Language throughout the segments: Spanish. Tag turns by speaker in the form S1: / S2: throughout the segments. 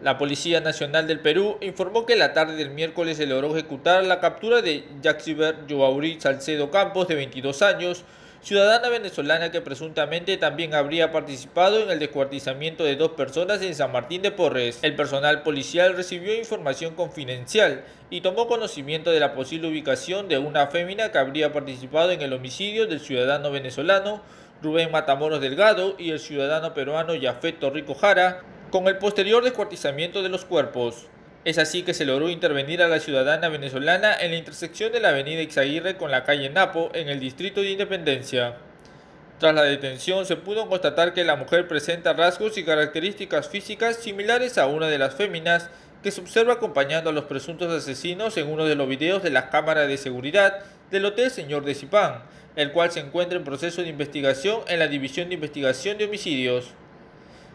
S1: La Policía Nacional del Perú informó que la tarde del miércoles se logró ejecutar la captura de Jaxiber Joauri Salcedo Campos, de 22 años, ciudadana venezolana que presuntamente también habría participado en el descuartizamiento de dos personas en San Martín de Porres. El personal policial recibió información confidencial y tomó conocimiento de la posible ubicación de una fémina que habría participado en el homicidio del ciudadano venezolano Rubén Matamoros Delgado y el ciudadano peruano Yafet Torrico Jara, con el posterior descuartizamiento de los cuerpos, es así que se logró intervenir a la ciudadana venezolana en la intersección de la avenida Ixaguirre con la calle Napo en el distrito de Independencia. Tras la detención se pudo constatar que la mujer presenta rasgos y características físicas similares a una de las féminas que se observa acompañando a los presuntos asesinos en uno de los videos de la cámara de seguridad del Hotel Señor de Zipán, el cual se encuentra en proceso de investigación en la División de Investigación de Homicidios.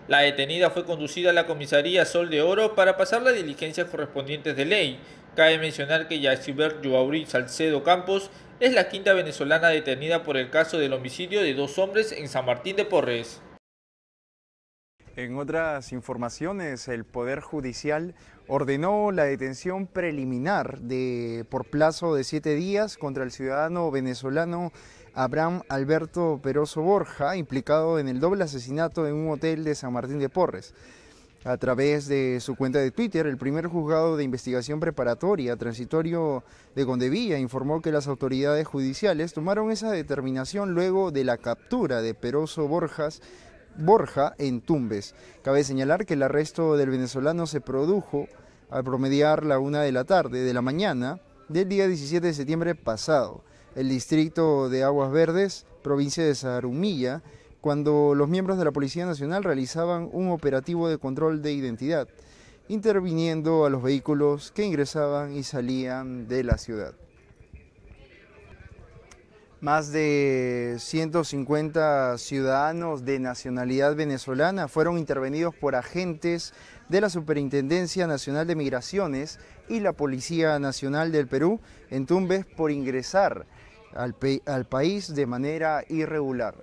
S1: La detenida fue conducida a la comisaría Sol de Oro para pasar las diligencias correspondientes de ley. Cabe mencionar que Yachiber Yubauri Salcedo Campos es la quinta venezolana detenida por el caso del homicidio de dos hombres en San Martín de Porres.
S2: En otras informaciones, el Poder Judicial ordenó la detención preliminar de, por plazo de siete días contra el ciudadano venezolano Abraham Alberto Peroso Borja, implicado en el doble asesinato en un hotel de San Martín de Porres. A través de su cuenta de Twitter, el primer juzgado de investigación preparatoria transitorio de Condevilla informó que las autoridades judiciales tomaron esa determinación luego de la captura de Peroso Borjas Borja en Tumbes. Cabe señalar que el arresto del venezolano se produjo al promediar la una de la tarde de la mañana del día 17 de septiembre pasado. El distrito de Aguas Verdes, provincia de Zarumilla, cuando los miembros de la Policía Nacional realizaban un operativo de control de identidad, interviniendo a los vehículos que ingresaban y salían de la ciudad. Más de 150 ciudadanos de nacionalidad venezolana fueron intervenidos por agentes de la Superintendencia Nacional de Migraciones y la Policía Nacional del Perú en Tumbes por ingresar al, país de manera irregular.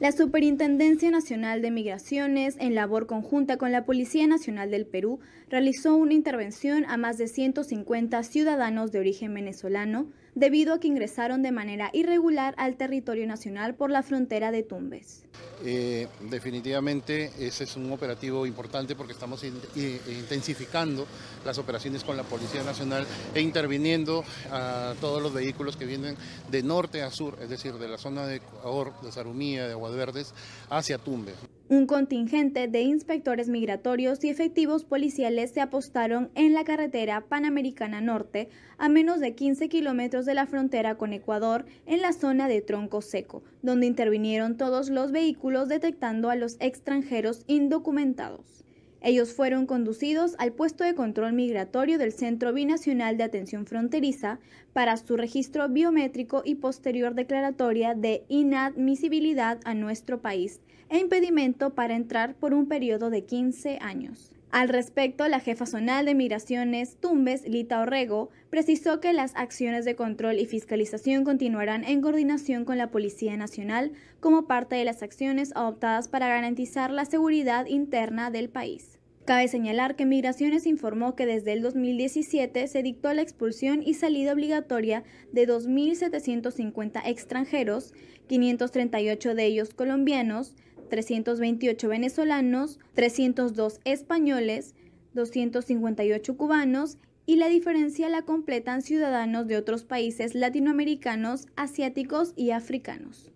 S3: La Superintendencia Nacional de Migraciones, en labor conjunta con la Policía Nacional del Perú, realizó una intervención a más de 150 ciudadanos de origen venezolano debido a que ingresaron de manera irregular al territorio nacional por la frontera de Tumbes.
S2: Eh, definitivamente ese es un operativo importante porque estamos intensificando las operaciones con la Policía Nacional e interviniendo a todos los vehículos que vienen de norte a sur, es decir, de la zona de Ecuador, de Sarumía, de verdes hacia Tumbes.
S3: Un contingente de inspectores migratorios y efectivos policiales se apostaron en la carretera Panamericana Norte, a menos de 15 kilómetros de la frontera con Ecuador, en la zona de Tronco Seco, donde intervinieron todos los vehículos detectando a los extranjeros indocumentados. Ellos fueron conducidos al puesto de control migratorio del Centro Binacional de Atención Fronteriza para su registro biométrico y posterior declaratoria de inadmisibilidad a nuestro país e impedimento para entrar por un periodo de 15 años. Al respecto, la jefa zonal de migraciones Tumbes, Lita Orrego, precisó que las acciones de control y fiscalización continuarán en coordinación con la Policía Nacional como parte de las acciones adoptadas para garantizar la seguridad interna del país. Cabe señalar que Migraciones informó que desde el 2017 se dictó la expulsión y salida obligatoria de 2.750 extranjeros, 538 de ellos colombianos, 328 venezolanos, 302 españoles, 258 cubanos y la diferencia la completan ciudadanos de otros países latinoamericanos, asiáticos y africanos.